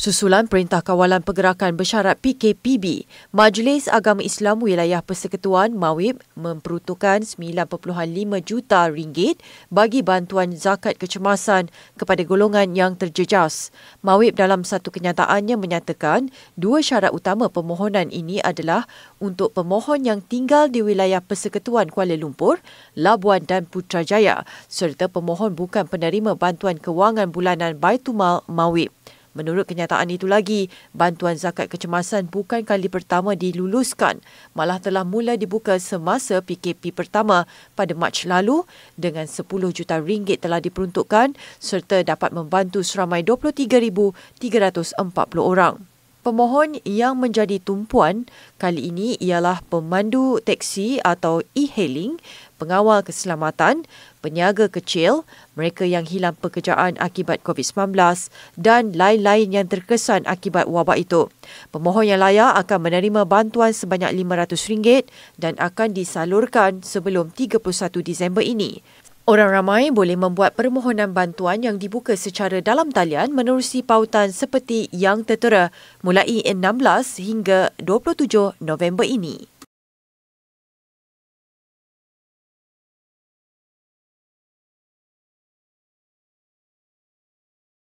Susulan Perintah Kawalan Pergerakan Bersyarat PKPB, Majlis Agama Islam Wilayah Persekutuan MAWIB memperuntukkan 9.5 juta ringgit bagi bantuan zakat kecemasan kepada golongan yang terjejas. MAWIB dalam satu kenyataannya menyatakan dua syarat utama permohonan ini adalah untuk pemohon yang tinggal di wilayah Persekutuan Kuala Lumpur, Labuan dan Putrajaya serta pemohon bukan penerima bantuan kewangan bulanan Baitumal MAWIB. Menurut kenyataan itu lagi, bantuan zakat kecemasan bukan kali pertama diluluskan, malah telah mula dibuka semasa PKP pertama pada Mac lalu dengan 10 juta ringgit telah diperuntukkan serta dapat membantu seramai 23,340 orang. Pemohon yang menjadi tumpuan kali ini ialah pemandu teksi atau e-hailing pengawal keselamatan, peniaga kecil, mereka yang hilang pekerjaan akibat COVID-19 dan lain-lain yang terkesan akibat wabak itu. Pemohon yang layak akan menerima bantuan sebanyak RM500 dan akan disalurkan sebelum 31 Disember ini. Orang ramai boleh membuat permohonan bantuan yang dibuka secara dalam talian menerusi pautan seperti yang tertera mulai 16 hingga 27 November ini.